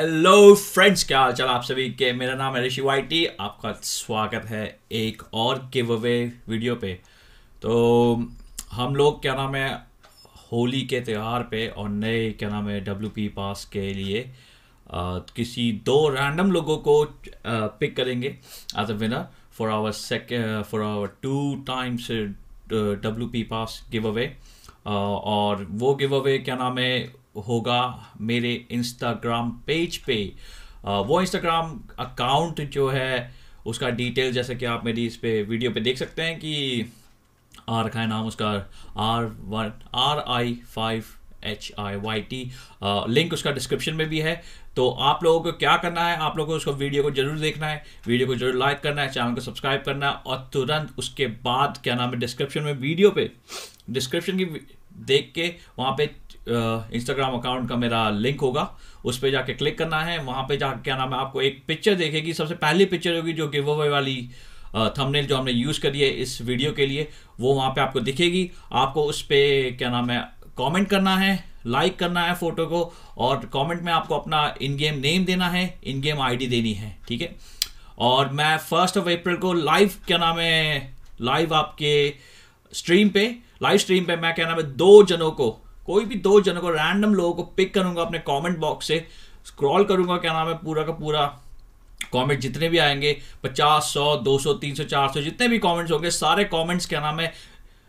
hello friends क्या हाल चाल आप सभी के मेरा नाम है ऋषि वाइटी आपका स्वागत है एक और गिव अवे वीडियो पे तो हम लोग क्या नाम है होली के त्यौहार पे और नए क्या नाम है डब्ल्यू पी पास के लिए आ, किसी दो रैंडम लोगों को पिक करेंगे as a winner for our sake for our two times W P pass give away और वो गिव अवे क्या नाम है होगा मेरे इंस्टाग्राम पेज पे वो इंस्टाग्राम अकाउंट जो है उसका डिटेल जैसे कि आप मेरी इस पे वीडियो पे देख सकते हैं कि आ रखा है नाम उसका R one R I five H I Y T link उसका डिस्क्रिप्शन में भी है तो आप लोगों को क्या करना है आप लोगों को उसको वीडियो को जरूर देखना है वीडियो को जरूर लाइक करना है चैनल को सब्सक्राइब करना है और तुरंत उसके बाद क्या नाम है डिस्क्रिप्शन में वीडियो पे डिस्क्रिप्शन की देख के वहाँ पे इंस्टाग्राम अकाउंट का मेरा लिंक होगा उस पर जाके क्लिक करना है वहाँ पे जाके क्या नाम है आपको एक पिक्चर देखेगी सबसे पहली पिक्चर होगी जो गिव अवे वाली थंबनेल जो हमने यूज़ करी है इस वीडियो के लिए वो वहाँ पे आपको दिखेगी आपको उस पर क्या नाम है कमेंट करना है लाइक करना है फोटो को और कमेंट में आपको अपना इन गेम नेम देना है इन गेम आईडी देनी है ठीक है और मैं फर्स्ट ऑफ अप्रैल को लाइव क्या नाम है लाइव आपके स्ट्रीम पे लाइव स्ट्रीम पे मैं क्या नाम है दो जनों को कोई भी दो जनों को रैंडम लोगों को पिक करूंगा अपने कमेंट बॉक्स से स्क्रॉल करूंगा क्या नाम है पूरा का पूरा कमेंट जितने भी आएंगे पचास सौ दो सौ तीन सौ चार सौ जितने भी कमेंट्स होंगे सारे कमेंट्स क्या नाम है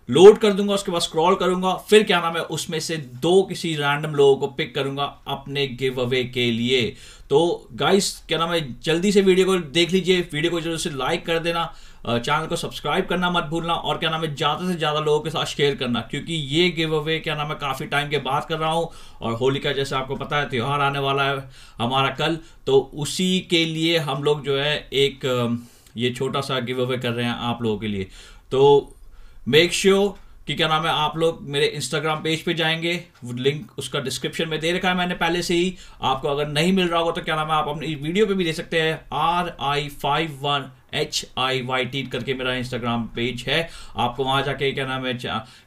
लोड कर दूंगा उसके बाद स्क्रॉल करूंगा फिर क्या नाम है उसमें से दो किसी रैंडम लोगों को पिक करूंगा अपने गिव अवे के लिए तो गाइस क्या नाम है जल्दी से वीडियो को देख लीजिए वीडियो को जरूर से लाइक कर देना चैनल को सब्सक्राइब करना मत भूलना और क्या नाम है ज़्यादा से ज़्यादा लोगों के साथ शेयर करना क्योंकि ये गिव अवे क्या नाम है काफ़ी टाइम के बाद कर रहा हूँ और होली का जैसे आपको पता है त्यौहार आने वाला है हमारा कल तो उसी के लिए हम लोग जो है एक ये छोटा सा गिव अवे कर रहे हैं आप लोगों के लिए तो मेक श्योर sure कि क्या नाम है आप लोग मेरे इंस्टाग्राम पेज पे जाएंगे लिंक उसका डिस्क्रिप्शन में दे रखा है मैंने पहले से ही आपको अगर नहीं मिल रहा होगा तो क्या नाम है आप अपनी वीडियो पे भी दे सकते हैं R I five one H I Y T करके मेरा इंस्टाग्राम पेज है आपको वहाँ जाके क्या नाम है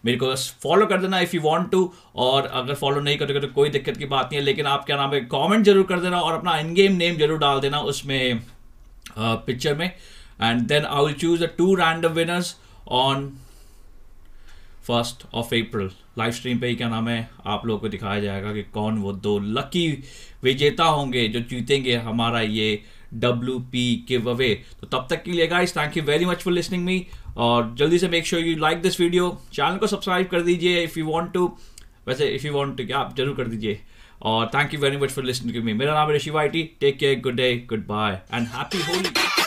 मेरे को फॉलो कर देना इफ़ यू वॉन्ट टू और अगर फॉलो नहीं करोगे तो कोई दिक्कत की बात नहीं है लेकिन आप क्या नाम है कॉमेंट जरूर कर देना और अपना इन गेम नेम जरूर डाल देना उसमें पिक्चर में and then I will choose the two random winners on first of April live stream पे ही क्या नाम है आप लोगों को दिखाया जाएगा कि कौन वो दो लकी विजेता होंगे जो जीतेंगे हमारा ये डब्ल्यू पी के वे तो तब तक के लिए guys thank you very much for listening me और जल्दी से make sure you like this video channel को सब्सक्राइब कर दीजिए इफ़ यू वॉन्ट टू वैसे इफ़ यू वॉन्ट टू क्या आप जरूर कर दीजिए और thank you very much for listening me मेरा नाम है Rishi Y T take care good day good bye and happy Holi